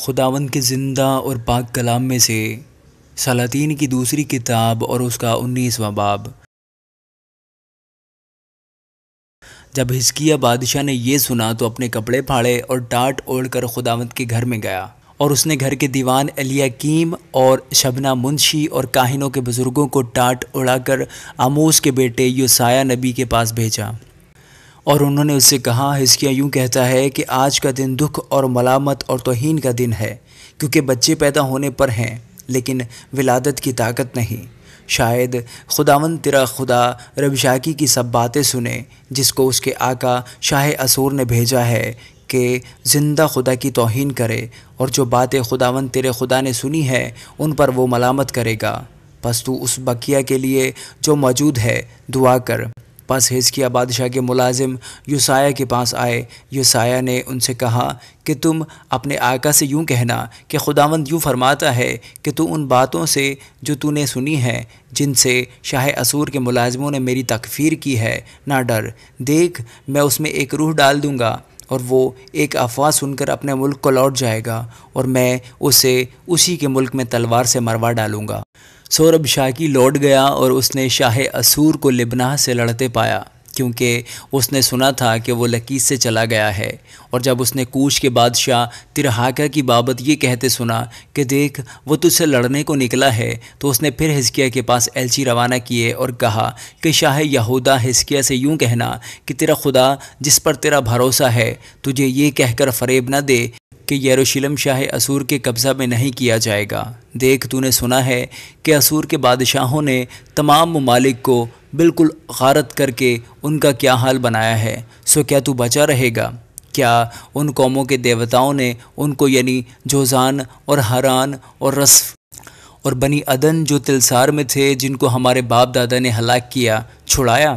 خداون کے زندہ اور پاک کلام میں سے سلاطین کی دوسری کتاب اور اس کا انیس باب جب ہسکیہ بادشاہ نے یہ سنا تو اپنے کپڑے پھاڑے اور ٹاٹ اوڑھ کر خداوند کے گھر میں گیا اور اس نے گھر کے دیوان الیاکیم اور شبنا منشی اور کاہنوں کے بزرگوں کو ٹاٹ اڑا کر آموس کے بیٹے یوسایہ نبی کے پاس بھیجا اور انہوں نے اس سے کہا ہسکیاں یوں کہتا ہے کہ آج کا دن دکھ اور ملامت اور توہین کا دن ہے کیونکہ بچے پیدا ہونے پر ہیں لیکن ولادت کی طاقت نہیں شاید خداون تیرا خدا رب شاکی کی سب باتیں سنیں جس کو اس کے آقا شاہ اسور نے بھیجا ہے کہ زندہ خدا کی توہین کرے اور جو باتیں خداون تیرے خدا نے سنی ہیں ان پر وہ ملامت کرے گا پس تو اس بقیہ کے لیے جو موجود ہے دعا کر پس ہزکیہ کیا بادشاہ کے ملازم یوسایہ کے پاس آئے یوسایہ نے ان سے کہا کہ تم اپنے آقا سے یوں کہنا کہ خداوند یوں فرماتا ہے کہ تو ان باتوں سے جو تو نے سنی ہے جن سے شاہ اسور کے ملازموں نے میری تکفیر کی ہے نہ ڈر دیکھ میں اس میں ایک روح ڈال دوں گا اور وہ ایک افواہ سن کر اپنے ملک کو لوٹ جائے گا اور میں اسے اسی کے ملک میں تلوار سے مروا ڈالوں گا سورب شاکی لوٹ گیا اور اس نے شاہ اسور کو لبنہ سے لڑتے پایا کیونکہ اس نے سنا تھا کہ وہ لکیس سے چلا گیا ہے اور جب اس نے کوش کے بادشاہ ترہاکہ کی بابت یہ کہتے سنا کہ دیکھ وہ تجھ سے لڑنے کو نکلا ہے تو اس نے پھر ہزکیہ کے پاس ایلچی روانہ کیے اور کہا کہ شاہ یہودا ہزکیہ سے یوں کہنا کہ تیرا خدا جس پر تیرا بھروسہ ہے تجھے یہ کہہ کر فریب نہ دے کہ یروشلم شاہ اسور کے قبضہ میں نہیں کیا جائے گا دیکھ تو نے سنا ہے کہ اسور کے بادشاہوں نے تمام ممالک کو بالکل غارت کر کے ان کا کیا حال بنایا ہے سو کیا تو بچا رہے گا کیا ان قوموں کے دیوتاؤں نے ان کو یعنی جوزان اور حران اور رسف اور بنی عدن جو تلسار میں تھے جن کو ہمارے باپ دادا نے ہلاک کیا چھڑایا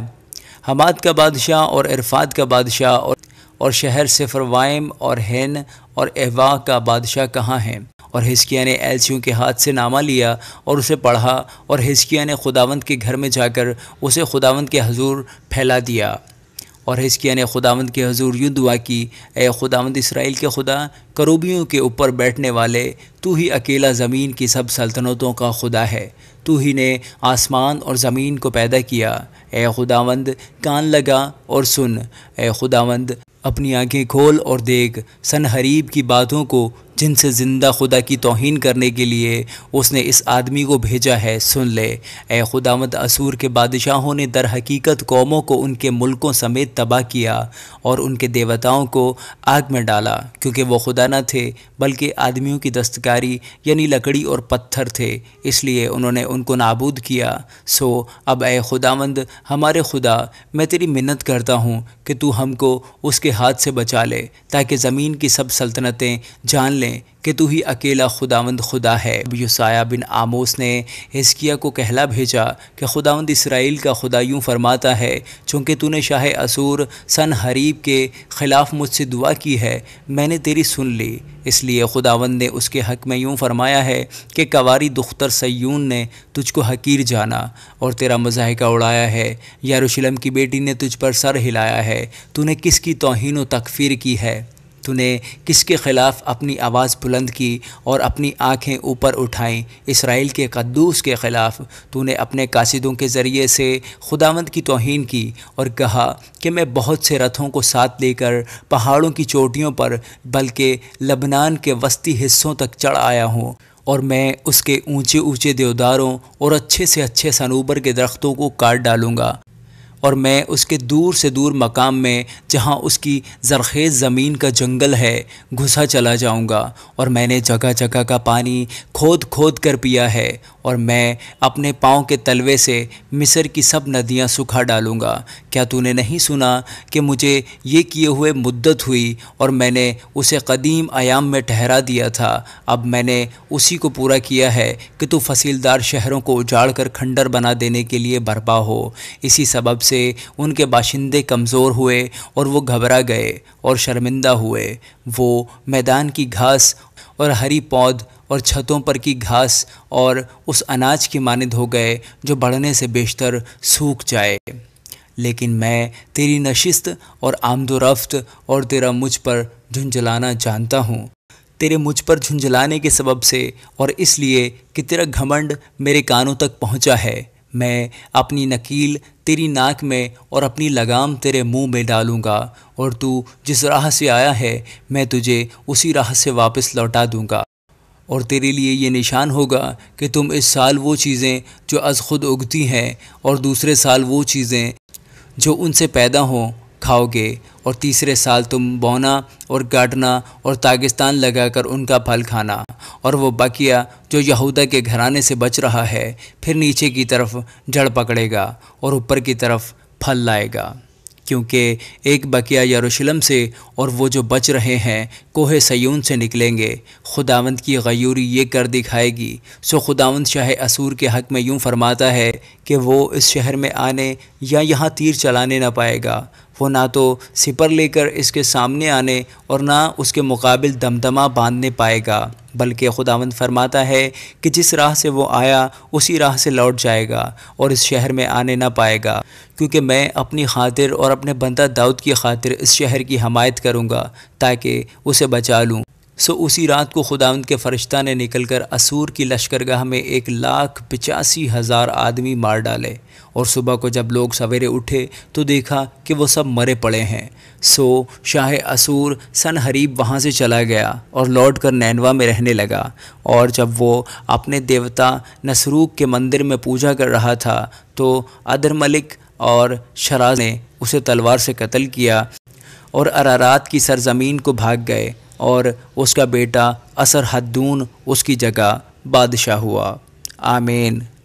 حماد کا بادشاہ اور عرفات کا بادشاہ اور اور شہر سے وائم اور ہین اور احوا کا بادشاہ کہاں ہے اور ہسکیہ نے ایلسیوں کے ہاتھ سے نامہ لیا اور اسے پڑھا اور ہسکیہ نے خداوند کے گھر میں جا کر اسے خداوند کے حضور پھیلا دیا اور ہسکیہ نے خداوند کے حضور یوں دعا کی اے خداوند اسرائیل کے خدا کروبیوں کے اوپر بیٹھنے والے تو ہی اکیلا زمین کی سب سلطنتوں کا خدا ہے تو ہی نے آسمان اور زمین کو پیدا کیا اے خداوند کان لگا اور سن اے خداوند اپنی آنکھیں کھول اور دیکھ حریب کی باتوں کو جن سے زندہ خدا کی توہین کرنے کے لیے اس نے اس آدمی کو بھیجا ہے سن لے اے خدامد اسور کے بادشاہوں نے در حقیقت قوموں کو ان کے ملکوں سمیت تباہ کیا اور ان کے دیوتاؤں کو آگ میں ڈالا کیونکہ وہ خدا نہ تھے بلکہ آدمیوں کی دستکاری یعنی لکڑی اور پتھر تھے اس لیے انہوں نے ان کو نابود کیا سو اب اے خداوند ہمارے خدا میں تیری منت کرتا ہوں کہ تو ہم کو اس کے ہاتھ سے بچا لے تاکہ زمین کی سب سلطنتیں جان لیں لیں کہ تو ہی اکیلا خداوند خدا ہے بن آموس نے کو کہلا بھیجا کہ خداوند اسرائیل کا خدا یوں فرماتا ہے چونکہ تو نے شاہ اسور سن حریب کے خلاف مجھ سے دعا کی ہے میں نے تیری سن لی اس لیے خداوند نے اس کے حق میں یوں فرمایا ہے کہ کواری دختر سیون نے تجھ کو حقیر جانا اور تیرا مذائقہ اڑایا ہے یاروشلم کی بیٹی نے تجھ پر سر ہلایا ہے تو نے کس کی توہین و تکفیر کی ہے تو نے کس کے خلاف اپنی آواز بلند کی اور اپنی آنکھیں اوپر اٹھائیں اسرائیل کے قدوس کے خلاف تو نے اپنے قاصدوں کے ذریعے سے خداوند کی توہین کی اور کہا کہ میں بہت سے رتھوں کو ساتھ لے کر پہاڑوں کی چوٹیوں پر بلکہ لبنان کے وسطی حصوں تک چڑھ آیا ہوں اور میں اس کے اونچے اونچے دیوداروں اور اچھے سے اچھے صنوبر کے درختوں کو کاٹ ڈالوں گا اور میں اس کے دور سے دور مقام میں جہاں اس کی زرخیز زمین کا جنگل ہے گھسا چلا جاؤں گا اور میں نے جگہ جگہ کا پانی کھود کھود کر پیا ہے اور میں اپنے پاؤں کے تلوے سے مصر کی سب ندیاں سکھا ڈالوں گا کیا تو نے نہیں سنا کہ مجھے یہ کیے ہوئے مدت ہوئی اور میں نے اسے قدیم ایام میں ٹھہرا دیا تھا اب میں نے اسی کو پورا کیا ہے کہ تو فصیلدار شہروں کو اجاڑ کر کھنڈر بنا دینے کے لیے برپا ہو اسی سبب سے ان کے باشندے کمزور ہوئے اور وہ گھبرا گئے اور شرمندہ ہوئے وہ میدان کی گھاس اور ہری پود اور چھتوں پر کی گھاس اور اس اناج کی مانند ہو گئے جو بڑھنے سے بیشتر سوکھ جائے لیکن میں تیری نشست اور آمد و رفت اور تیرا مجھ پر جھنجلانا جانتا ہوں تیرے مجھ پر جھنجلانے کے سبب سے اور اس لیے کہ تیرا گھمنڈ میرے کانوں تک پہنچا ہے میں اپنی نکیل تیری ناک میں اور اپنی لگام تیرے منہ میں ڈالوں گا اور تو جس راہ سے آیا ہے میں تجھے اسی راہ سے واپس لوٹا دوں گا اور تیرے لیے یہ نشان ہوگا کہ تم اس سال وہ چیزیں جو از خود اگتی ہیں اور دوسرے سال وہ چیزیں جو ان سے پیدا ہوں کھاؤ گے اور تیسرے سال تم بونا اور گاڑنا اور تاگستان لگا کر ان کا پھل کھانا اور وہ بقیہ جو یہودا کے گھرانے سے بچ رہا ہے پھر نیچے کی طرف جڑ پکڑے گا اور اوپر کی طرف پھل لائے گا کیونکہ ایک بقیہ یروشلم سے اور وہ جو بچ رہے ہیں کوہ سیون سے نکلیں گے خداوند کی غیوری یہ کر دکھائے گی سو خداوند شاہ اسور کے حق میں یوں فرماتا ہے کہ وہ اس شہر میں آنے یا یہاں تیر چلانے نہ پائے گا وہ نہ تو سپر لے کر اس کے سامنے آنے اور نہ اس کے مقابل دم باندھنے پائے گا بلکہ خداوند فرماتا ہے کہ جس راہ سے وہ آیا اسی راہ سے لوٹ جائے گا اور اس شہر میں آنے نہ پائے گا کیونکہ میں اپنی خاطر اور اپنے بندہ داؤد کی خاطر اس شہر کی حمایت کروں گا تاکہ اسے بچا لوں سو اسی رات کو خداوند کے فرشتہ نے نکل کر اسور کی لشکرگاہ میں ایک لاکھ پچاسی ہزار آدمی مار ڈالے اور صبح کو جب لوگ سویرے اٹھے تو دیکھا کہ وہ سب مرے پڑے ہیں سو شاہ اسور سن حریب وہاں سے چلا گیا اور لوٹ کر نینوا میں رہنے لگا اور جب وہ اپنے دیوتا نسروک کے مندر میں پوجا کر رہا تھا تو ادر ملک اور شراز نے اسے تلوار سے قتل کیا اور ارارات کی سرزمین کو بھاگ گئے اور اس کا بیٹا اثر حدون اس کی جگہ بادشاہ ہوا آمین